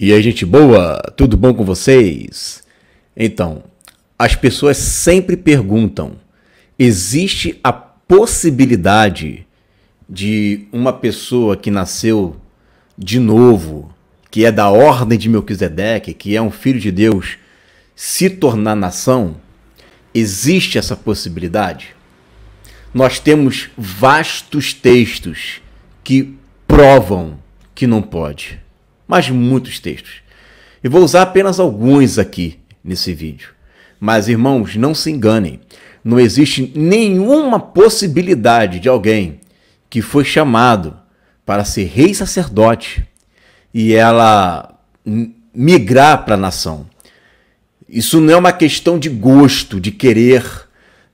E aí, gente boa, tudo bom com vocês? Então, as pessoas sempre perguntam: existe a possibilidade de uma pessoa que nasceu de novo, que é da ordem de Melquisedeque, que é um filho de Deus, se tornar nação? Existe essa possibilidade? Nós temos vastos textos que provam que não pode mas muitos textos. E vou usar apenas alguns aqui nesse vídeo. Mas irmãos, não se enganem, não existe nenhuma possibilidade de alguém que foi chamado para ser rei sacerdote e ela migrar para a nação. Isso não é uma questão de gosto, de querer,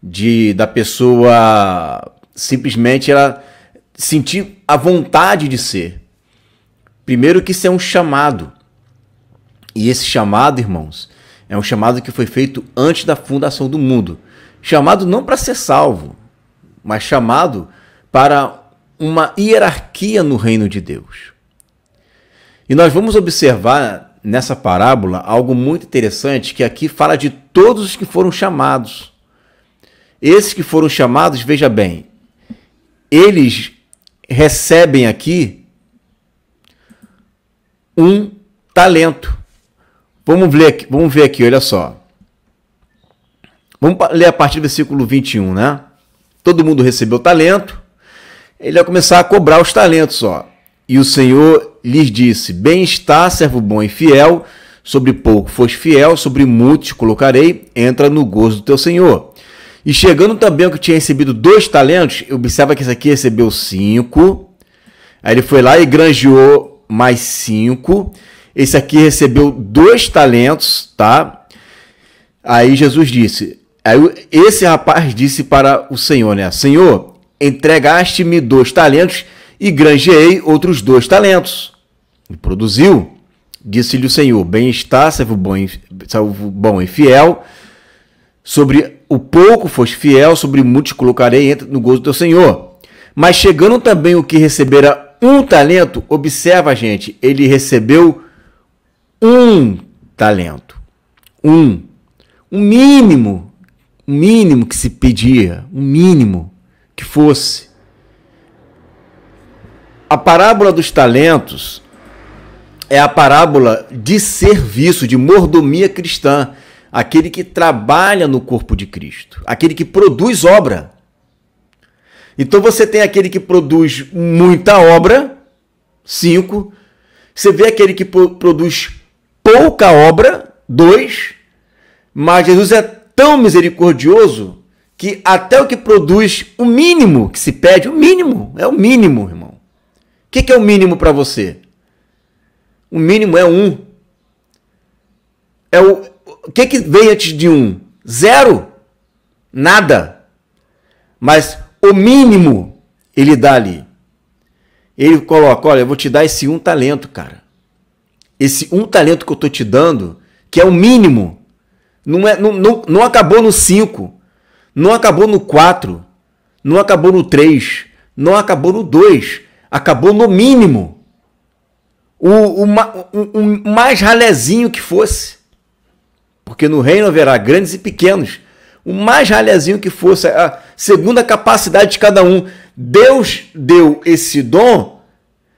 de da pessoa simplesmente ela sentir a vontade de ser. Primeiro que isso é um chamado. E esse chamado, irmãos, é um chamado que foi feito antes da fundação do mundo. Chamado não para ser salvo, mas chamado para uma hierarquia no reino de Deus. E nós vamos observar nessa parábola algo muito interessante que aqui fala de todos os que foram chamados. Esses que foram chamados, veja bem, eles recebem aqui um talento. Vamos ver aqui, vamos ver aqui olha só. Vamos ler a partir do versículo 21, né? Todo mundo recebeu talento, ele vai começar a cobrar os talentos, ó. E o Senhor lhes disse: Bem está, servo bom e fiel, sobre pouco foste fiel, sobre muito te colocarei, entra no gozo do teu Senhor. E chegando também ao que tinha recebido dois talentos, observa que esse aqui recebeu cinco. Aí ele foi lá e granjeou mais 5. Esse aqui recebeu dois talentos, tá? Aí Jesus disse: Aí esse rapaz disse para o Senhor, né? Senhor, entregaste-me dois talentos e granjeei outros dois talentos. E produziu. Disse-lhe o Senhor: Bem está, servo bom, servo bom e fiel. Sobre o pouco foste fiel, sobre muito te colocarei, entra no gozo do teu Senhor. Mas chegando também o que recebera um talento, observa, gente, ele recebeu um talento. Um. Um mínimo, um mínimo que se pedia, um mínimo que fosse. A parábola dos talentos é a parábola de serviço, de mordomia cristã. Aquele que trabalha no corpo de Cristo, aquele que produz obra. Então você tem aquele que produz muita obra, 5. Você vê aquele que produz pouca obra, 2. Mas Jesus é tão misericordioso que até o que produz o mínimo que se pede, o mínimo, é o mínimo, irmão. O que, é o mínimo para você? O mínimo é um. É o, o que, que vem antes de um? Zero. Nada. Mas o mínimo ele dá ali. Ele coloca, olha, eu vou te dar esse um talento, cara. Esse um talento que eu tô te dando, que é o mínimo. Não, é, não, não, não acabou no 5, não acabou no 4, não acabou no 3, não acabou no 2, acabou no mínimo. O, o, o, o mais ralézinho que fosse. Porque no reino haverá grandes e pequenos o mais ralhazinho que fosse, a, segunda capacidade de cada um. Deus deu esse dom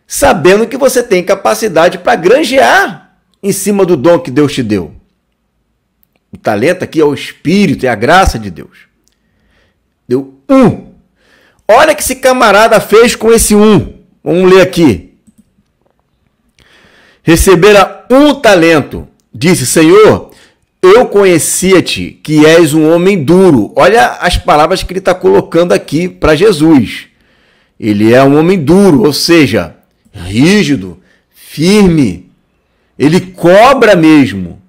sabendo que você tem capacidade para granjear em cima do dom que Deus te deu. O talento aqui é o espírito, é a graça de Deus. Deu um. Olha que esse camarada fez com esse um. Vamos ler aqui. Recebera um talento. Disse, Senhor, eu conhecia-te que és um homem duro. Olha as palavras que ele está colocando aqui para Jesus. Ele é um homem duro, ou seja, rígido, firme. Ele cobra mesmo.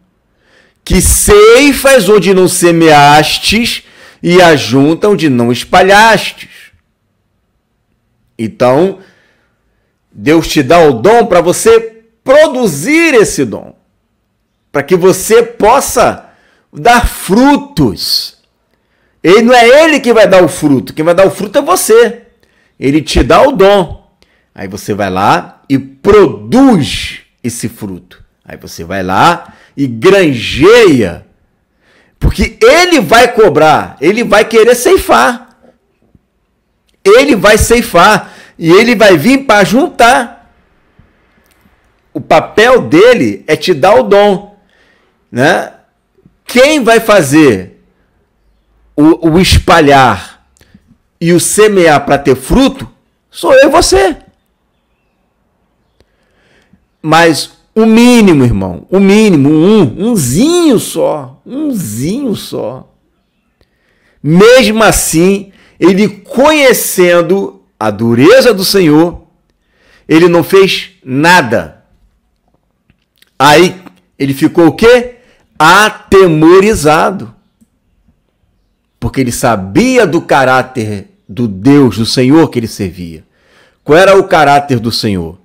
Que ceifas onde não semeastes e ajunta onde não espalhastes. Então, Deus te dá o dom para você produzir esse dom para que você possa dar frutos. Ele não é ele que vai dar o fruto, quem vai dar o fruto é você. Ele te dá o dom. Aí você vai lá e produz esse fruto. Aí você vai lá e granjeia. Porque ele vai cobrar, ele vai querer ceifar. Ele vai ceifar e ele vai vir para juntar. O papel dele é te dar o dom né? Quem vai fazer o, o espalhar e o semear para ter fruto sou eu e você. Mas o mínimo, irmão, o mínimo, um, umzinho só, umzinho só. Mesmo assim, ele conhecendo a dureza do Senhor, ele não fez nada. Aí ele ficou o quê? atemorizado, porque ele sabia do caráter do Deus, do Senhor que ele servia. Qual era o caráter do Senhor?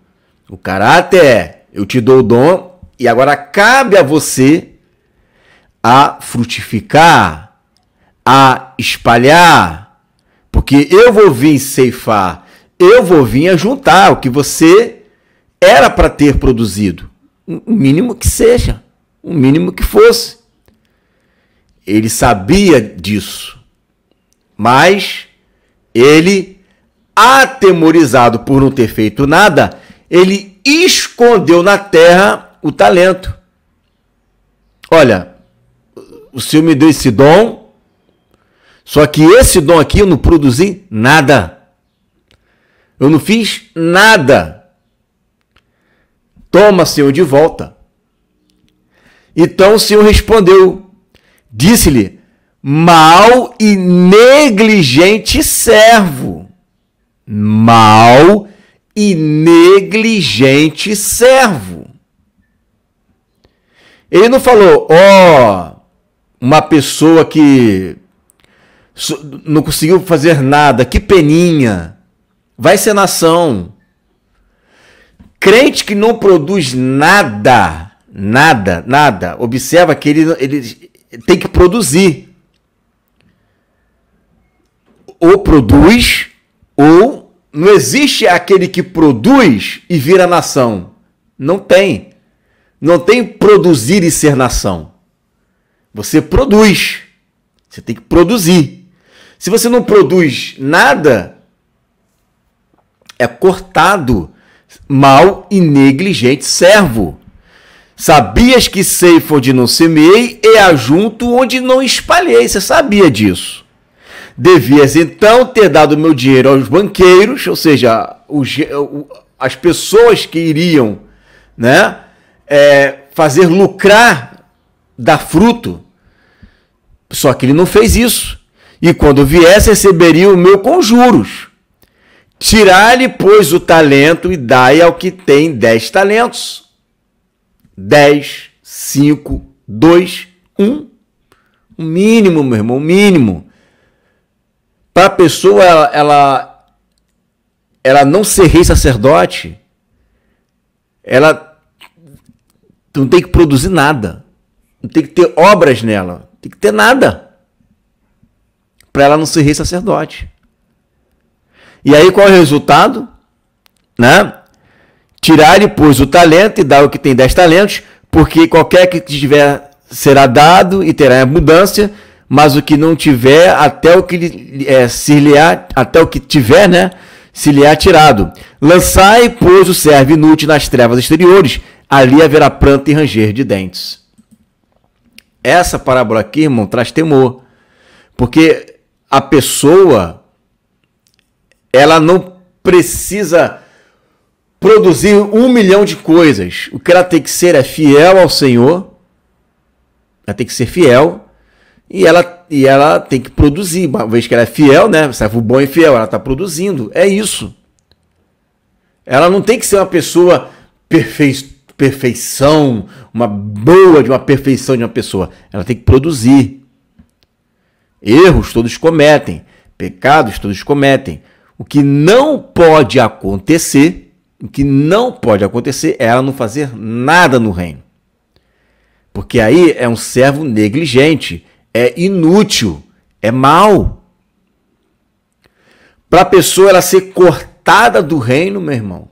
O caráter é: eu te dou o dom e agora cabe a você a frutificar, a espalhar, porque eu vou vir ceifar, eu vou vir a juntar o que você era para ter produzido, o mínimo que seja o mínimo que fosse. Ele sabia disso, mas ele, atemorizado por não ter feito nada, ele escondeu na terra o talento. Olha, o Senhor me deu esse dom, só que esse dom aqui eu não produzi nada. Eu não fiz nada. Toma, Senhor, de volta. Então o Senhor respondeu: Disse-lhe, mal e negligente servo. Mal e negligente servo. Ele não falou, ó, oh, uma pessoa que não conseguiu fazer nada, que peninha, vai ser nação. Crente que não produz nada Nada, nada. Observa que ele, ele tem que produzir. Ou produz, ou não existe aquele que produz e vira nação. Não tem. Não tem produzir e ser nação. Você produz. Você tem que produzir. Se você não produz nada, é cortado, mal e negligente servo. Sabias que sei onde não semeei e é ajunto onde não espalhei. Você sabia disso. Devias então ter dado meu dinheiro aos banqueiros, ou seja, os, as pessoas que iriam né, é, fazer lucrar, da fruto. Só que ele não fez isso. E quando viesse, receberia o meu com juros. Tirar-lhe, pois, o talento e dai ao que tem dez talentos 10, 5, 2, 1. O mínimo, meu irmão, o mínimo. Para a pessoa ela, ela, ela não ser rei sacerdote, ela não tem que produzir nada. Não tem que ter obras nela. Não tem que ter nada. Para ela não ser rei sacerdote. E aí qual é o resultado? Né? Tirar-lhe, pois, o talento e dar o que tem dez talentos, porque qualquer que tiver será dado e terá abundância, mas o que não tiver, até o que é, se lhe há, até o que tiver, né, se lhe há tirado. Lançai, pois, o servo inútil nas trevas exteriores, ali haverá planta e ranger de dentes. Essa parábola aqui, irmão, traz temor, porque a pessoa ela não precisa produzir um milhão de coisas. O que ela tem que ser é fiel ao Senhor, ela tem que ser fiel e ela, e ela tem que produzir. Uma vez que ela é fiel, né? Servo bom e fiel, ela está produzindo. É isso. Ela não tem que ser uma pessoa perfei, perfeição, uma boa de uma perfeição de uma pessoa. Ela tem que produzir. Erros todos cometem, pecados todos cometem. O que não pode acontecer o que não pode acontecer é ela não fazer nada no reino. Porque aí é um servo negligente, é inútil, é mau. Para a pessoa ela ser cortada do reino, meu irmão,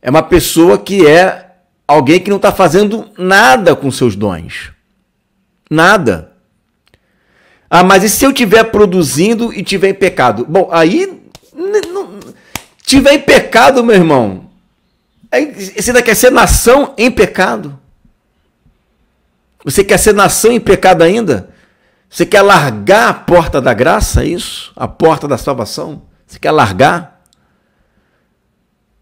é uma pessoa que é alguém que não está fazendo nada com seus dons. Nada. Ah, mas e se eu estiver produzindo e tiver em pecado? Bom, aí tiver em pecado, meu irmão, é, você ainda quer ser nação em pecado? Você quer ser nação em pecado ainda? Você quer largar a porta da graça, é isso? A porta da salvação? Você quer largar?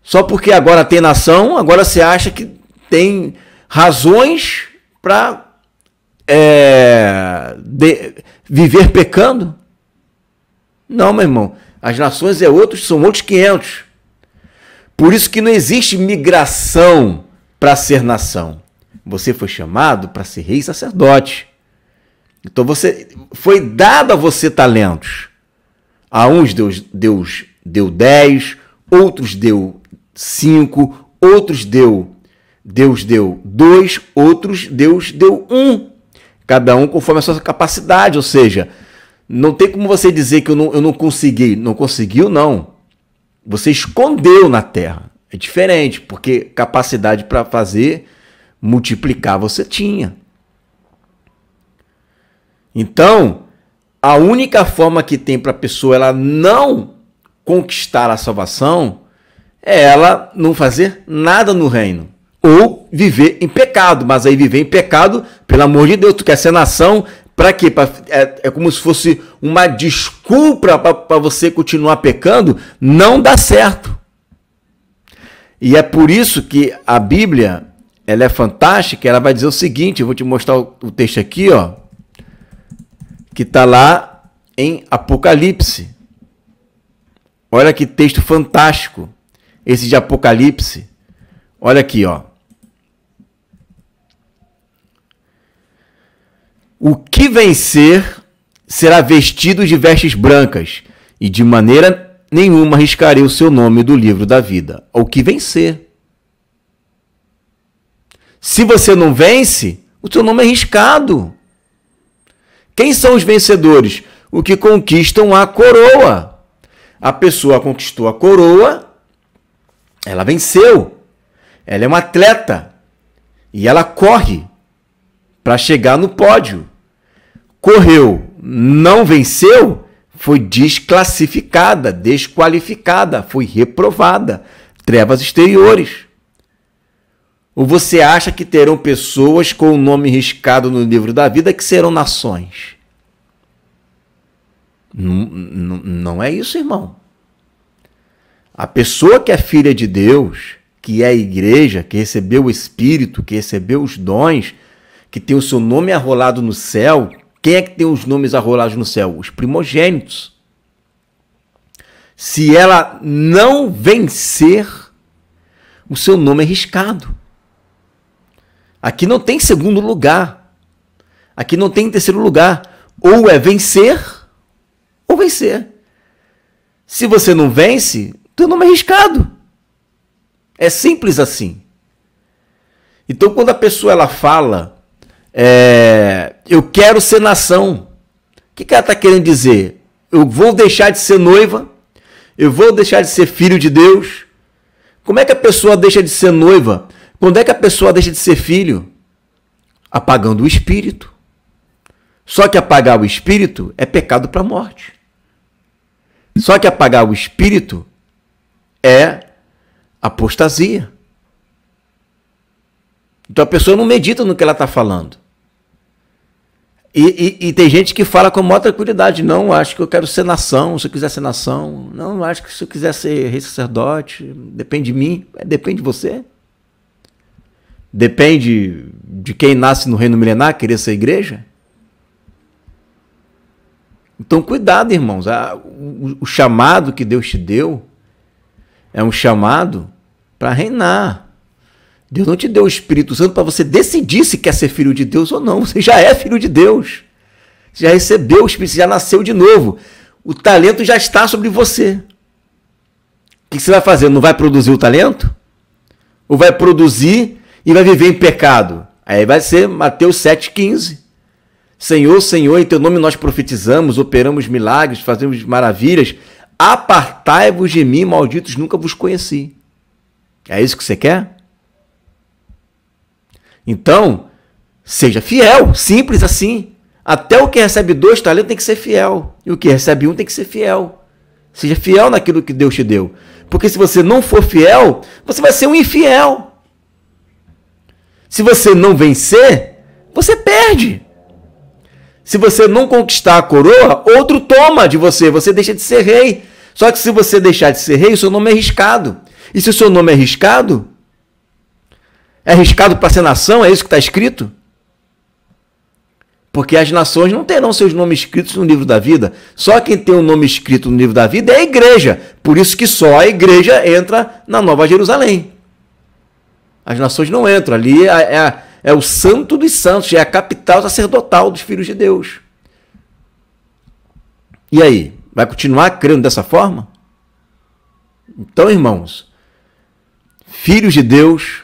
Só porque agora tem nação, agora você acha que tem razões para é, viver pecando? Não, meu irmão. As nações é outros, são outros 500. Por isso que não existe migração para ser nação. Você foi chamado para ser rei e sacerdote. Então você foi dado a você talentos. A uns Deus, Deus deu 10, outros deu 5, outros deu Deus deu 2, outros Deus deu 1. Um, cada um conforme a sua capacidade, ou seja, não tem como você dizer que eu não, eu não consegui. Não conseguiu, não. Você escondeu na terra. É diferente, porque capacidade para fazer, multiplicar você tinha. Então, a única forma que tem para a pessoa ela não conquistar a salvação é ela não fazer nada no reino. Ou viver em pecado, mas aí viver em pecado, pelo amor de Deus, tu quer ser nação, para quê? Pra, é, é, como se fosse uma desculpa para você continuar pecando, não dá certo. E é por isso que a Bíblia ela é fantástica, ela vai dizer o seguinte, eu vou te mostrar o, o texto aqui, ó, que está lá em Apocalipse. Olha que texto fantástico, esse de Apocalipse. Olha aqui, ó. O que vencer será vestido de vestes brancas, e de maneira nenhuma arriscarei o seu nome do livro da vida. O que vencer. Se você não vence, o seu nome é arriscado. Quem são os vencedores? O que conquistam a coroa. A pessoa conquistou a coroa, ela venceu. Ela é uma atleta e ela corre para chegar no pódio correu, não venceu, foi desclassificada, desqualificada, foi reprovada. Trevas exteriores. Ou você acha que terão pessoas com o nome riscado no livro da vida que serão nações? Não, não, é isso, irmão. A pessoa que é filha de Deus, que é a igreja, que recebeu o Espírito, que recebeu os dons, que tem o seu nome arrolado no céu, quem é que tem os nomes arrolados no céu? Os primogênitos. Se ela não vencer, o seu nome é riscado. Aqui não tem segundo lugar. Aqui não tem terceiro lugar. Ou é vencer, ou vencer. Se você não vence, teu nome é riscado. É simples assim. Então, quando a pessoa ela fala é, eu quero ser nação. O que, que ela está querendo dizer? Eu vou deixar de ser noiva? Eu vou deixar de ser filho de Deus? Como é que a pessoa deixa de ser noiva? Quando é que a pessoa deixa de ser filho? Apagando o espírito. Só que apagar o espírito é pecado para a morte. Só que apagar o espírito é apostasia. Então a pessoa não medita no que ela está falando. E, e, e, tem gente que fala com maior tranquilidade, não, acho que eu quero ser nação, se eu quiser ser nação, não, acho que se eu quiser ser rei sacerdote, depende de mim, depende de você. Depende de quem nasce no reino milenar, querer ser igreja. Então cuidado, irmãos, ah, o, o chamado que Deus te deu é um chamado para reinar. Deus não te deu o Espírito Santo para você decidir se quer ser filho de Deus ou não. Você já é filho de Deus. Você já recebeu o Espírito, você já nasceu de novo. O talento já está sobre você. O que você vai fazer? Não vai produzir o talento? Ou vai produzir e vai viver em pecado? Aí vai ser Mateus 7,15. Senhor, Senhor, em teu nome nós profetizamos, operamos milagres, fazemos maravilhas. Apartai-vos de mim, malditos, nunca vos conheci. É isso que você quer? Então, seja fiel, simples assim. Até o que recebe dois talentos tem que ser fiel. E o que recebe um tem que ser fiel. Seja fiel naquilo que Deus te deu. Porque se você não for fiel, você vai ser um infiel. Se você não vencer, você perde. Se você não conquistar a coroa, outro toma de você, você deixa de ser rei. Só que se você deixar de ser rei, o seu nome é arriscado. E se o seu nome é arriscado, é arriscado para ser nação? É isso que está escrito? Porque as nações não terão seus nomes escritos no livro da vida. Só quem tem o um nome escrito no livro da vida é a igreja. Por isso que só a igreja entra na Nova Jerusalém. As nações não entram. Ali é, é, é o santo dos santos, é a capital sacerdotal dos filhos de Deus. E aí? Vai continuar crendo dessa forma? Então, irmãos, filhos de Deus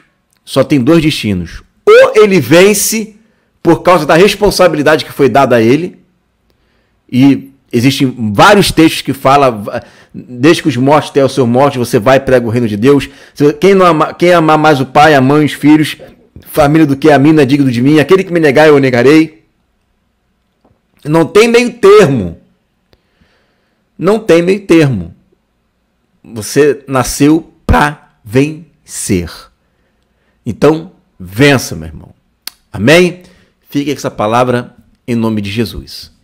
só tem dois destinos. Ou ele vence por causa da responsabilidade que foi dada a ele, e existem vários textos que falam, desde que os mortos tenham o seu morte, você vai e prega o reino de Deus. Quem, não ama, quem amar mais o pai, a mãe, os filhos, família do que a mim não é digno de mim, aquele que me negar eu negarei. Não tem meio termo. Não tem meio termo. Você nasceu para vencer. Então, vença, meu irmão. Amém? Fique com essa palavra em nome de Jesus.